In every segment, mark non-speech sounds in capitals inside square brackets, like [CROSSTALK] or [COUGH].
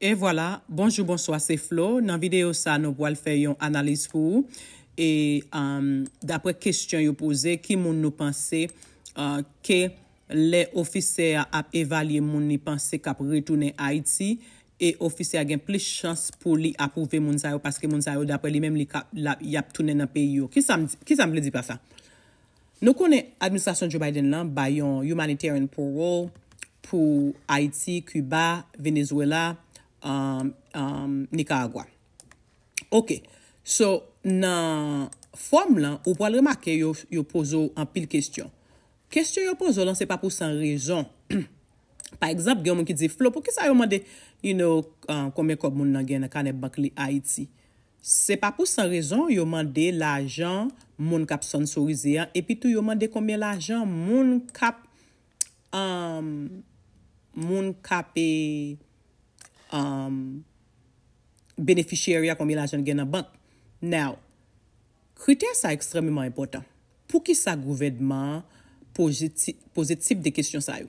Et voilà, bonjour, bonsoir, c'est Flo. Nan videyo sa, nou boal fè yon analise pou ou. Et um, dapre kestyon yon pose, ki moun nou pense uh, ke le ofise ap evalye moun ni pense kap retounen Haiti et ofise agen pli chans pou li apouve moun zayou paske moun zayou dapre li mem li kap yap tounen na peyi ou. Ki sa m le di pa sa? Nou konen administrasyon di Biden lan ba yon humanitarian parole pou Haiti, Cuba, Venezuela... Nika Agwa. Ok. So, nan form lan, ou pou al remake yo pozo an pil kestyon. Kestyon yo pozo lan, se pa pou san rezon. [CLEARS THROAT] Pa ekzap, gen moun ki di flop, pou ki sa yo mande, you know, kome kop moun nan gen akane bank li Haiti. Se pa pou san rezon, yo mande la jan moun kap sansorize yan, epi tou yo mande kome la jan moun kap moun kapi e Um, beneficiary a komi la jen gen nan bank. Now, kriter sa ekstrememan important. Pou ki sa gouvedman pose tip de kisyon sa yo?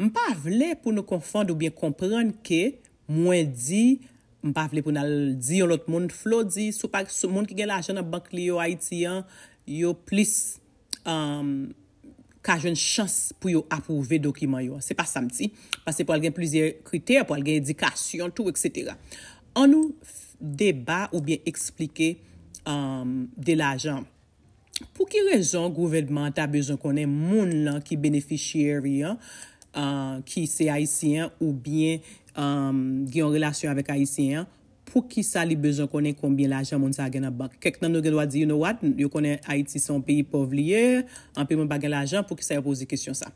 Mpa vle pou nou konfond ou biye kompren ke mwen di, mpa vle pou nou di yon lot moun flodi, sou pa moun ki gen la jen nan bank li yo Haiti, yo plis mwen um, di. ka jwen chans pou yo apouve dokiman yo. Se pa samti, pa se pou algen plizier kriter, pou algen edikasyon, tout, etc. An nou deba ou bien eksplike euh, de la jan. Pou ki rezon gouvernementa bezon konen moun la ki beneficiary ya, ki se Haitien euh, ou bien gwen euh, relasyon avek Haitien ya, pou ki sa li bezon konen konbien la ajan moun sa a gen nan bank. Kek nan nou gen doa di, you know what, yo konen Haiti son peyi povliye, anpey moun bagen la ajan pou ki sa yo pose kisyon sa.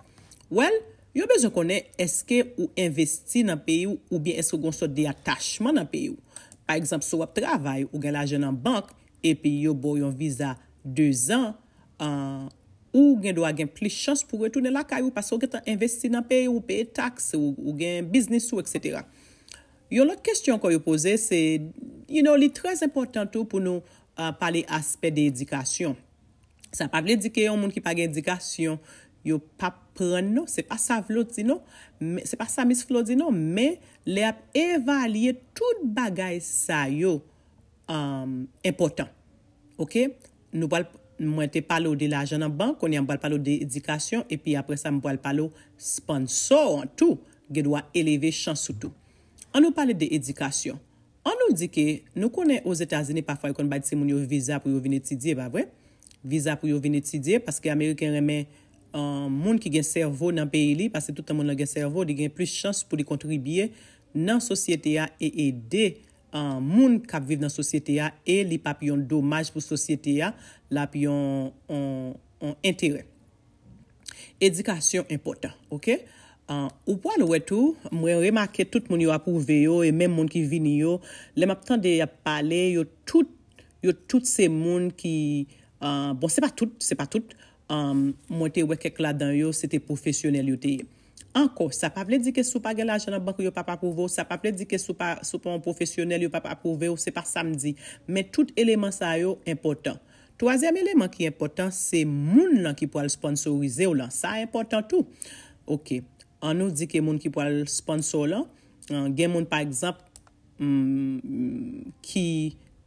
Well, yo bezon konen eske ou investi nan peyi ou bien eske gonsot dey atachman nan peyi ou. Par exemple, sou wap travay ou gen la ajan nan bank, e peyi yo bo yon viza 2 an, ou gen doa gen pli chans pou retounen la kay ou, pasou gen tan investi nan peyi ou, peye taks ou gen biznis ou, etc. Yon lot kestyon kon yo pose, se, you know, li trez importantou pou nou pale aspe de edikasyon. Sa pa vle dike yon moun ki pale edikasyon, yo pa pren nou, se pa sa vlo di nou, se pa sa mis vlo di nou, men le ap evalye tout bagay sa yo important. Ok, nou mwen te pale ou de la ajanan bank, konye mwen pale pale ou de edikasyon, epi apre sa mwen pale pale ou sponsor an tou, ge dwa eleve chansoutou. An nou pale de edikasyon. An nou di ke nou konen os Etazeni pafwa yon kon bati se moun yon viza pou yon vin etidye, ba vwe? Visa pou yon vin etidye, paske Ameriken remen moun ki gen servo nan peyi li, paske toutan moun la gen servo, di gen plus chans pou di kontribye nan sosyete ya e ede moun kap viv nan sosyete ya e li pap yon domaj pou sosyete ya la pi yon entere. Edikasyon impotant, okè? Ou po al wetou, mwen remake tout moun yo apouve yo, e men moun ki vini yo, le map tande ya pale, yo tout se moun ki, bon se pa tout, se pa tout, mwen te wekek la dan yo, se te profesyonel yo te ye. Anko, sa pa ple di ke sou pa gelajan an bank yo pa apouve yo, sa pa ple di ke sou pa sou pa moun profesyonel yo pa apouve yo, se pa samdi. Men tout eleman sa yo, impotant. Toazèm eleman ki impotant, se moun lan ki po al sponsorize yo lan. Sa impotant ou. Ok. An nou di ke moun ki pou al sponsor la, gen moun pa egzap, mm, ki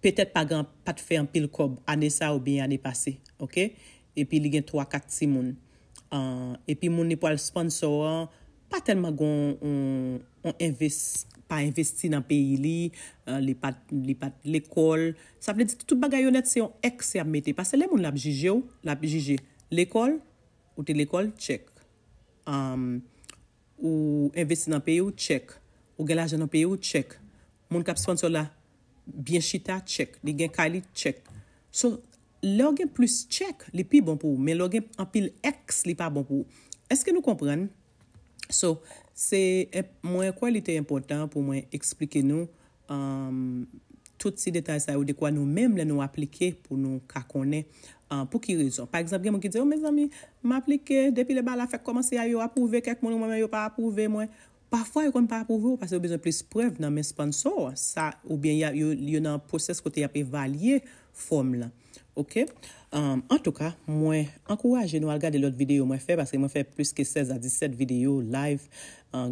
petet pa gan pat fe an pil kob, ane sa ou bi ane pase, ok? E pi li gen 3-4-6 moun. E pi moun ni pou al sponsor la, pa tenma gon on investi nan peyi li, li pat l'ekol. Sa vle di ki tout bagayonet se yon ek se apmete, pase le moun la apjije ou, la apjije. L'ekol, ou te l'ekol, tchek. Amm. Ou investi nan peyo, tchek. Ou gela jan nan peyo, tchek. Moun kap sfon so la, biye chita, tchek. Li gen kali, tchek. So, lor gen plus tchek li pi bon pou, men lor gen an pil eks li pa bon pou. Eske nou kompren? So, se e, mwen kwa li te important pou mwen eksplike nou, um, tout si detay sa ou dekwa nou menm le nou aplike pou nou kakone. pou ki rezon. Par exemple, gen mwen ki dè, o, oh, mes amy, m aplike, depi le bal afek, koman se ya yo apouve, kek moun ou mwen yo pa apouve, mwen, pafwa yo kon pa apouve, ou pase yo bezon plis prev nan men sponsor, sa, ou ben yo nan proses kote ya pe valye form la. Ok? En tou ka, mwen, ankouraje nou al gade lout videyo mwen fe, paske mwen fe plus ke 16 a 17 videyo live,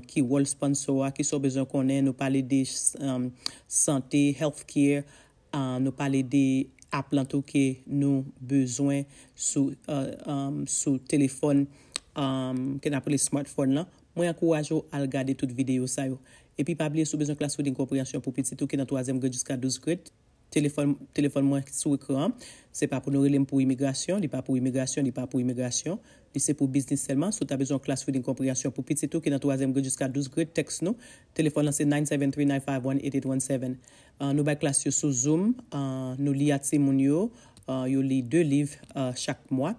ki world sponsor, ki sou bezon konen, nou pale de sante, health care, nou pale de ap lan tou ke nou bezwen sou uh, um, telefon um, ke nan ap le smartphone lan, mwen akouraj ou al gade tout videyo sa yo. E pi pa bli sou bezon klas fouding kompryansyon pou pit se tou ke nan 3e grid jiska 12 grid, telefon mwen sou ekran, se pa pou nou relim pou imigrasyon, li pa pou imigrasyon, li pa pou imigrasyon, li se pou biznis selman, sou ta bezon klas fouding kompryansyon pou pit se tou ke nan 3e grid jiska 12 grid, tekst nou, telefon lan se 973-951-8817. Euh, nou bay klas euh, yo sou zoom, nou li a timoun yo, yo li 2 liv chak mwa.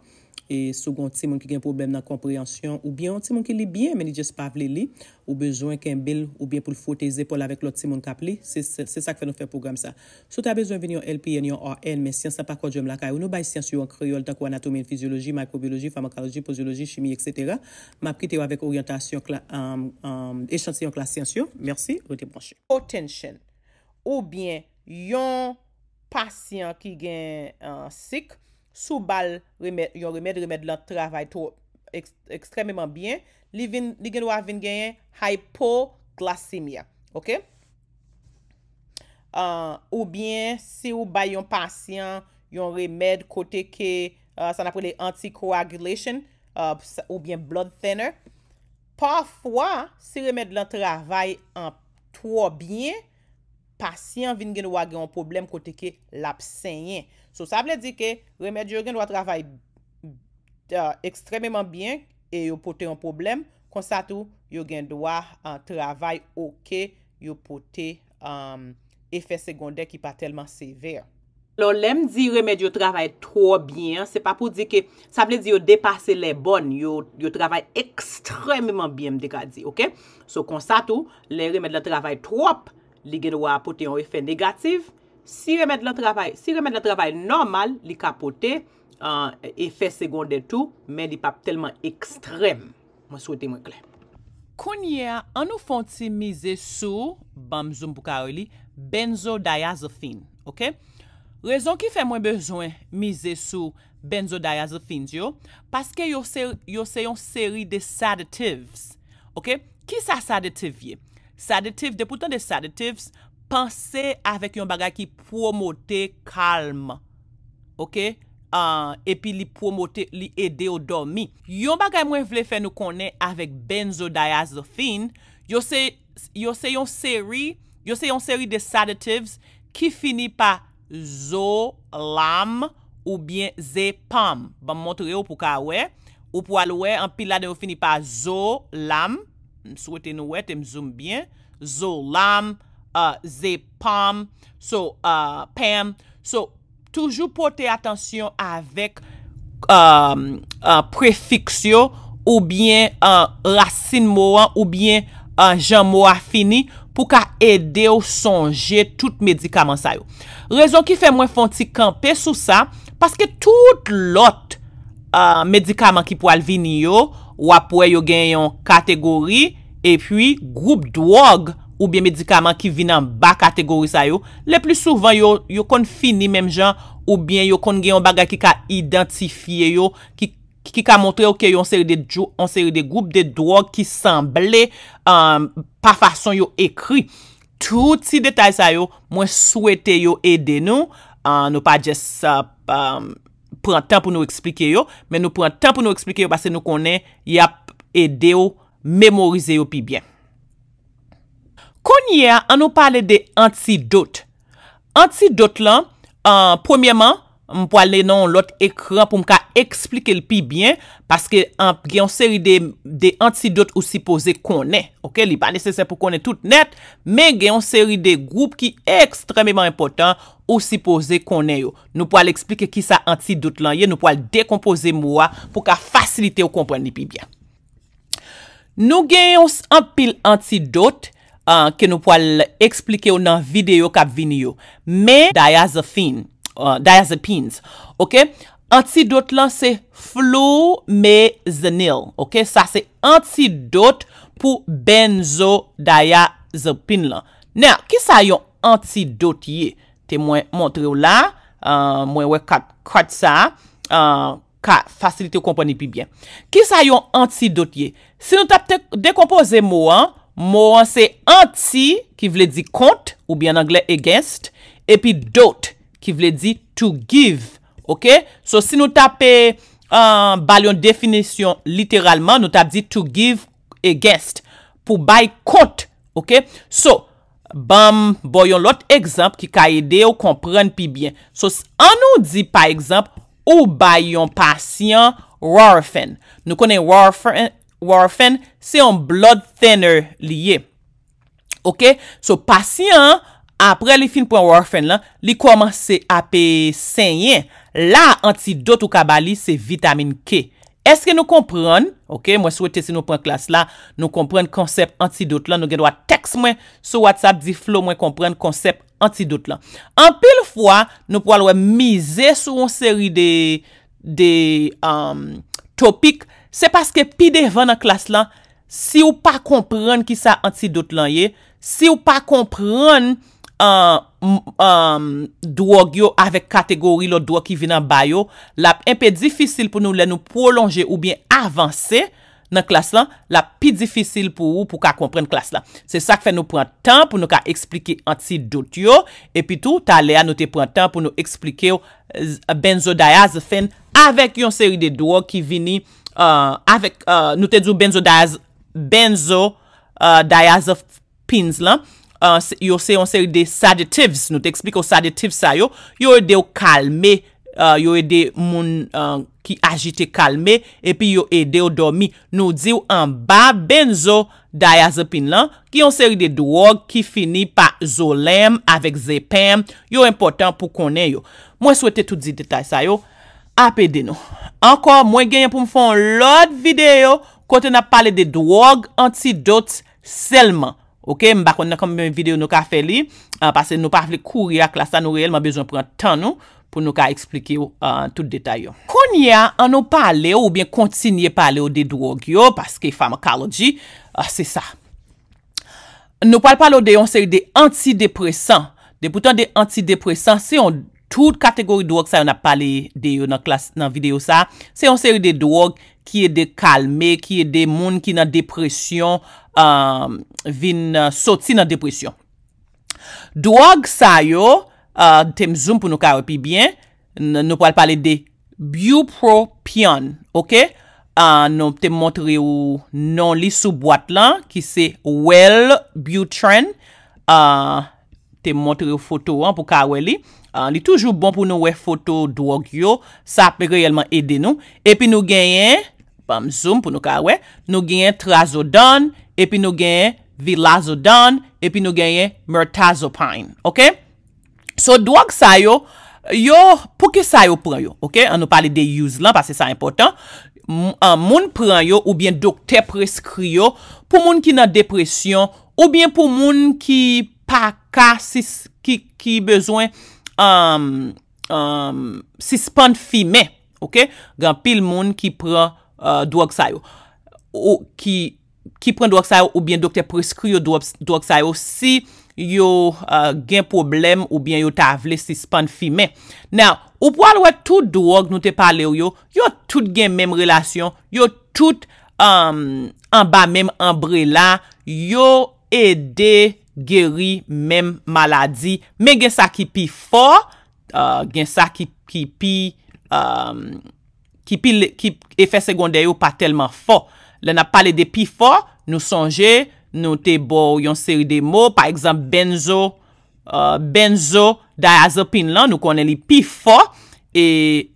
E sou gon timoun ki gen problem nan komprehansyon ou bien, timoun ki li bien meni jes pa vle li, ou bezwen ken bel ou bien pou l fote zepol avèk lot timoun ka pli. Se sa k fe nou fe program sa. Sou ta bezwen vin yon LPN, yon RN, men siyans sa pa kwa djom lakay. Ou nou bay siyans yo an kriol tako anatomi, fizyologi, mikrobiologi, farmakologi, pozyologi, chimi, etc. Ma prite yo avèk orientasyon, echantiyon euh, klas siyans yo. Merci, louté panche. Potensyen. Ou byen yon pasyon ki gen euh, sik, sou bal yon remèd remèd lan travay tou ekstremèman byen, li gen wav vin gen hypo-glasemia. Euh, ou byen si ou bay yon pasyon, yon remèd kote ke, euh, san apre le anticoagulation, ou byen blood thinner, pafwa si remèd lan travay tou byen, pasyen vin gen wage yon problem kote ke lap senyen. So, sa ble di ke remèdi yo gen wage travay euh, ekstremèman byen e yo pote yon problem, konsatu, yo gen wage euh, travay ok yo pote euh, efè segondè ki pa telman sever. Lo, lem di remèdi yo travay tro byen, se pa pou di ke, sa ble di yo depase le bon, yo travay ekstremèman byen mdekadi, ok? So, konsatu, le remèdi yo travay trop li gèdwa apote yon efè negatif, si remèd la travay, si remèd la travay normal, li kapote efè euh, segon de tou, men di pap telman ekstrem. Mwen souwete mwen kle. Kounyea, an nou fon ti mize sou bam zoun pou ka ou li, benzodiazephin, ok? Rezon ki fè mwen bezwen mize sou benzodiazephin di yo, paske yo se yon seri de sadatives, ok? Ki sa saditivye? Sedatives, depoutan de sedatives, panse avèk yon bagay ki promote kalm. Ok? Uh, epi li promote, li ede yo dormi. Yon bagay mwen vle fè nou konè avèk benzodiazofin, yose yon seri, yose yon seri de sedatives ki fini pa zo, lam, ou bien zepam. Ban montre yo pou ka wè. Ou pou al wè, an pi la de yo fini pa zo, lam, m souwete nou wet, m zoom bien, Zolam, euh, Zepam, euh, Pam, toujou pote atensyon avek euh, prefiks yo, ou bien, Rasin Moa, ou bien, Jean Moa Fini, pou ka ede ou sonje tout medikaman sa yo. Rezon ki fe mwen fonti kampe sou sa, paske tout lot medikaman ki pou alvini yo, Ou apwe yo gen yon kategori. E pwi, group drug ou bien medikaman ki vi nan ba kategori sa yo. Le pli souvan, yo kon fini menm jan. Ou bien, yo kon gen yon bagay ki ka identifiye yo. Ki ka montre yo ke yon seri de group de drug ki sanble um, pa fason yo ekri. Touti detay sa yo, mwen souwete yo ede nou. Nou pa jes sa... Uh, um, pran tan pou nou eksplike yo, men nou pran tan pou nou eksplike yo, basen nou konen yap ede yo, memorize yo pi byen. Kon yè, an nou pale de anti-dot. Anti-dot lan, premièman, Mpwa le nan lot ekran pou mka eksplike li pi byen. Paske gen yon seri de antidote ou sipoze konen. Ok, li pa nesesen pou konen tout net. Men gen yon seri de group ki ekstrememan impotant ou sipoze konen yo. Nou pwa le eksplike ki sa antidote lan ye. Nou pwa le dekompose mwa pou ka fasilite ou kompwen li pi byen. Nou gen yon an pil antidote ke nou pwa le eksplike yo nan video kap vini yo. Men diazofin. Euh, daya ze pins. Ok. Antidote lan se flow me ze nil. Ok. Sa se antidote pou benzo daya ze pin lan. Nè. Ki sa yon antidote ye? Te mwen montre ou la. Euh, mwen we kat sa. Euh, ka fasilite ou komponi pi byen. Ki sa yon antidote ye? Si nou tap dekompoze mou an. Mou an se anti. Ki vle di kont. Ou byen angle e genst. E pi dot. Ki vle di to give. Ok? So, si nou tape euh, balyon definisyon literalman, nou tape di to give against. Pou bay kont. Ok? So, bam, boyon lot ekzamp ki ka ede ou kompren pi bien. So, an nou di pa ekzamp ou bayon pasyon warfen. Nou konen warfen, se yon blood thinner liye. Ok? So, pasyon... apre li fin pou an warfen lan, li koman se api senyen, la antidote ou kabali se vitamin K. Eske nou kompran, mwen souwete se nou pou an klas la, nou kompran konsep antidote lan, nou genwa teks mwen, sou watsap di flow mwen kompran konsep antidote lan. An pil fwa, nou pou alwe mize sou an seri de um, topik, se paske pi devan an klas lan, si ou pa kompran ki sa antidote lan ye, si ou pa kompran drogyo avek kategori lo dro ki vin an bayo la epè difisil pou nou le nou prolonje ou bien avanse nan klas lan, la pi difisil pou ou pou ka kompren klas lan se sak fe nou pran tan pou nou ka eksplike ansi dot yo epi tou ta le a nou te pran tan pou nou eksplike yo benzodiazephen avek yon seri de dro ki vini euh, euh, nou te djou benzodiazephen la Yo se yon seri de sedatives Nou te eksplik ou sedatives sa yo Yo e de ou kalme uh, Yo e de moun uh, ki agite kalme E pi yo e de ou domi Nou di ou an ba benzo Daya ze pin lan Ki yon seri de drog ki fini pa Zolem avek zepem Yo important pou konen yo Mwen souwete tout di detay sa yo Ape deno Anko mwen genye pou mfon lot videyo Kote na pale de drog antidote Selman Ok, mbakon nan kame mwen videyo nou ka fe li, anpase euh, nou pa fle kouri a klasa nou reyel man bejoun pren tan nou, pou nou ka eksplike yo an euh, tout detay yo. Kon ya, an nou pale yo ou bien kontinye pale yo de drog yo, paske pharmacology, euh, se sa. Nou pale pale yo de yon seri de antidepressant, de boutan de antidepressant, se yon tout kategori drog sa yon a pale yo nan videyo sa, se yon seri de drog ki e de kalme, ki e de moun ki nan depresyon, Um, vin uh, sot si nan depresyon. Dwa g sa yo, uh, te mzoum pou nou kawè pi bien, nou pou al pale de, biopropion, ok, uh, nou te montre ou, non li sou boat lan, ki se, well, biotren, te montre ou foto an pou kawè li, li toujou bon pou nou we foto dwa g yo, sa apè reyelman ede nou, epi nou genyen, bam, mzoum pou nou kawè, nou genyen trazodon, nou genyen, epi nou genye vilazodan, epi nou genye mirtazopine. Ok? So, drug sayo, yo, pou ki sayo preyo? Ok? An nou pali de yuz lan, pas se sa impotant. Moun preyo, ou bien dokte preskrio, pou moun ki nan depresyon, ou bien pou moun ki paka, ki bezwen, am, am, sispon fime. Ok? Gan pil moun ki pre uh, drug sayo. Ou ki... Ki pren drok sa yo ou bien dokte preskri yo drok sa yo si yo uh, gen problem ou bien yo ta avle si span fi men. Nou, ou po alwe tout drok nou te pale yo, yo tout gen menm relasyon, yo tout en um, ba menm enbrela, yo ede geri menm maladi. Men gen sa ki pi for, uh, gen sa ki pi um, efek sekonde yo pa telman for. Le na pale de pi fo, nou sonje, nou te bo yon seri de mo. Par eksemp, benzo, euh, benzo, da a zopin lan, nou konen li pi fo. E,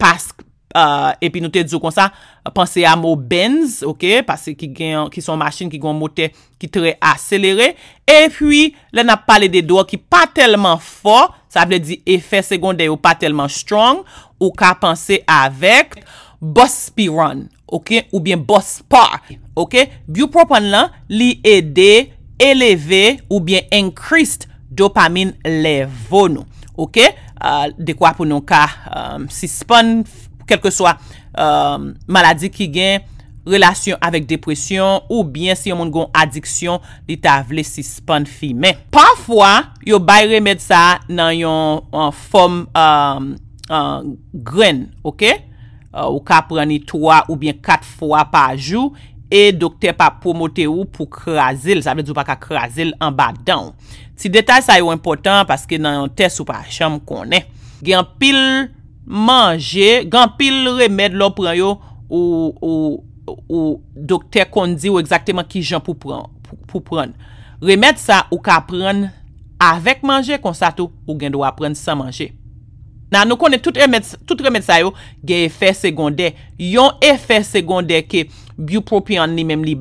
pask, euh, epi nou te dzo konsa, panse a mo benz, ok, pase ki son masin ki gon mote ki tre a selere. E pwi, le na pale de do ki pa telman fo, sa ble di efè sekonde yo pa telman strong, ou ka panse avek, bospiron. oubyen bospor, ok? Biopropan lan li ede, eleve, oubyen enkrist dopamin levonou, ok? Ah, Dekwa pou nou ka si spon, kelke swa maladi ki gen relasyon avek depresyon, oubyen si yon moun goun adiksyon li ta vle si spon fi men. Panfwa, yo bay remed sa nan yon uh, fom um, uh, gren, ok? Euh, ou ka preni 3 ou bien 4 fwa pa jou E dokter pa promote ou pou krasil Sa mwen djou pa ka krasil an ba dan Ti detay sa yo important Paske nan yon test ou pa chanm konen Gen pil manje Gen pil remed lo pren yo Ou dokter kon di ou Exakteman ki jan pou pren Remed sa ou ka pren Avèk manje konsato Ou gen do apren san manje Nan nou konen tout remèd sa yo gen efèr segondè. Yon efèr segondè ke biopropion li men li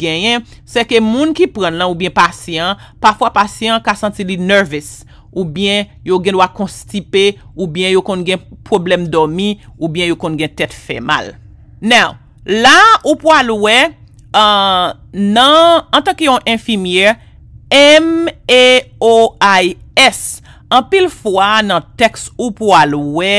genyen, se ke moun ki pren lan ou bien pasyen, pafwa pasyen ka senti li nervous, ou bien yo gen wak konstipe, ou bien yo kon gen problem domi, ou bien yo kon gen tèt fè mal. Nan, la ou po alowe, euh, nan, an tan ki yon infimier, M-E-O-I-S, An pil fwa nan teks ou pou alowe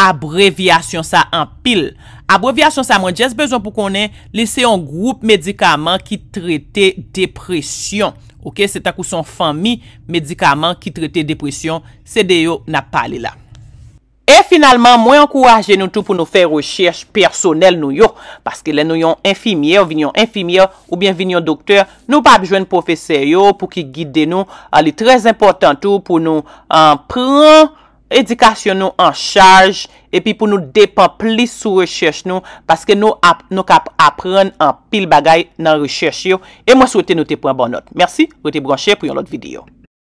abrevyasyon sa an pil. Abrevyasyon sa mwen jese bezon pou konen lese yon group medikaman ki trete depresyon. Ok, se tak ou son fami medikaman ki trete depresyon se deyo nan pale la. E finalman, mwen ankouraje nou tou pou nou fè rechèche personel nou yon. Paske lè nou yon infimiè, ou vin yon infimiè, ou bin vin yon doktèr, nou pa abjwen professeur yo pou ki guide nou. A ah, li trèz important tou pou nou anpran, ah, edikasyon nou an chaj, epi pou nou depan pli sou rechèche nou. Paske nou kap apren an pil bagay nan rechèche yo. E mwen souwete nou te pran bon not. Mersi, ou te branchè pou yon lot videyo.